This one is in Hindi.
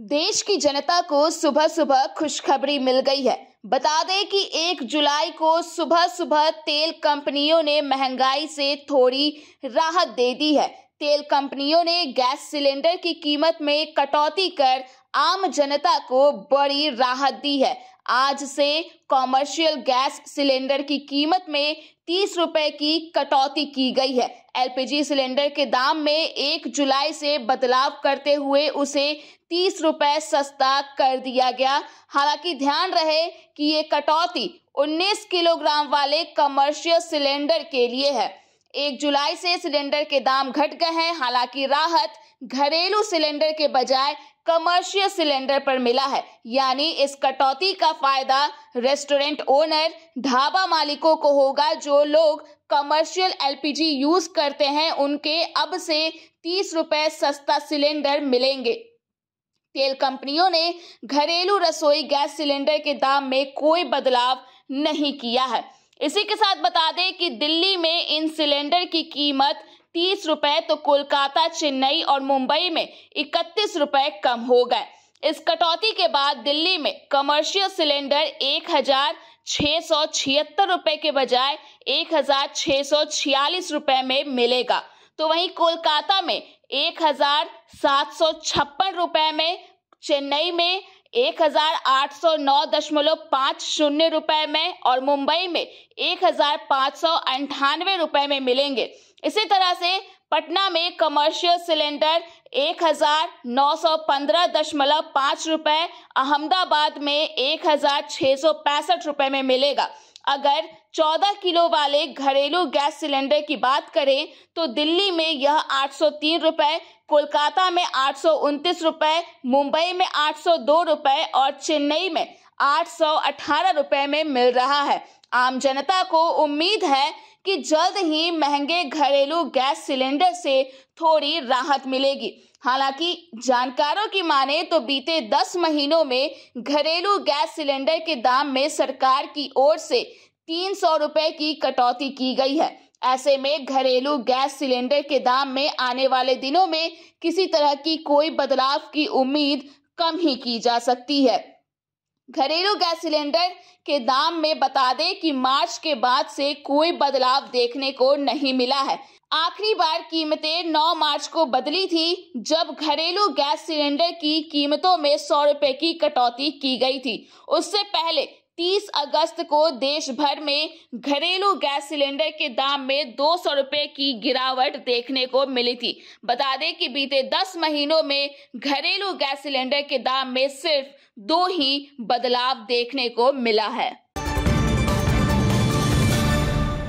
देश की जनता को सुबह सुबह खुशखबरी मिल गई है बता दें कि 1 जुलाई को सुबह सुबह तेल कंपनियों ने महंगाई से थोड़ी राहत दे दी है तेल कंपनियों ने गैस सिलेंडर की कीमत में कटौती कर आम जनता को बड़ी राहत दी है आज से कॉमर्शियल गैस सिलेंडर की कीमत में तीस रुपए की कटौती की गई है एलपीजी सिलेंडर के दाम में एक जुलाई से बदलाव करते हुए उसे तीस रुपए सस्ता कर दिया गया हालांकि ध्यान रहे कि ये कटौती 19 किलोग्राम वाले कमर्शियल सिलेंडर के लिए है एक जुलाई से सिलेंडर के दाम घट गए हैं हालांकि राहत घरेलू सिलेंडर के बजाय कमर्शियल सिलेंडर पर मिला है यानी इस कटौती का फायदा रेस्टोरेंट ओनर ढाबा मालिकों को होगा जो लोग कमर्शियल एलपीजी यूज करते हैं उनके अब से तीस रुपए सस्ता सिलेंडर मिलेंगे तेल कंपनियों ने घरेलू रसोई गैस सिलेंडर के दाम में कोई बदलाव नहीं किया है इसी के साथ बता दें कि दिल्ली में इन सिलेंडर की कीमत तीस रुपए तो कोलकाता चेन्नई और मुंबई में इकतीस रुपए कम हो गए इस कटौती के बाद दिल्ली में कमर्शियल सिलेंडर एक हजार छह सौ छिहत्तर रुपए के बजाय एक हजार छह सौ छियालीस रुपए में मिलेगा तो वहीं कोलकाता में एक हजार सात सौ छप्पन रुपए में चेन्नई में एक हजार आठ सौ नौ दशमलव पाँच शून्य रुपए में और मुंबई में एक हजार पाँच सौ अंठानवे रुपए में मिलेंगे इसी तरह से पटना में कमर्शियल सिलेंडर एक हजार नौ सौ पंद्रह दशमलव पाँच रुपये अहमदाबाद में एक हजार छः सौ पैंसठ रुपये में मिलेगा अगर 14 किलो वाले घरेलू गैस सिलेंडर की बात करें तो दिल्ली में यह आठ सौ तीन रुपये कोलकाता में आठ रुपए मुंबई में आठ रुपए और चेन्नई में आठ रुपए में मिल रहा है आम जनता को उम्मीद है कि जल्द ही महंगे घरेलू गैस सिलेंडर से थोड़ी राहत मिलेगी हालांकि जानकारों की माने तो बीते 10 महीनों में घरेलू गैस सिलेंडर के दाम में सरकार की ओर से तीन सौ रुपए की कटौती की गई है ऐसे में घरेलू गैस सिलेंडर के दाम में आने वाले दिनों में किसी तरह की कोई बदलाव की उम्मीद कम ही की जा सकती है घरेलू गैस सिलेंडर के दाम में बता दें कि मार्च के बाद से कोई बदलाव देखने को नहीं मिला है आखिरी बार कीमतें 9 मार्च को बदली थी जब घरेलू गैस सिलेंडर की कीमतों में सौ रुपए की कटौती की गई थी उससे पहले 30 अगस्त को देश भर में घरेलू गैस सिलेंडर के दाम में दो सौ रुपए की गिरावट देखने को मिली थी बता दें कि बीते 10 महीनों में घरेलू गैस सिलेंडर के दाम में सिर्फ दो ही बदलाव देखने को मिला है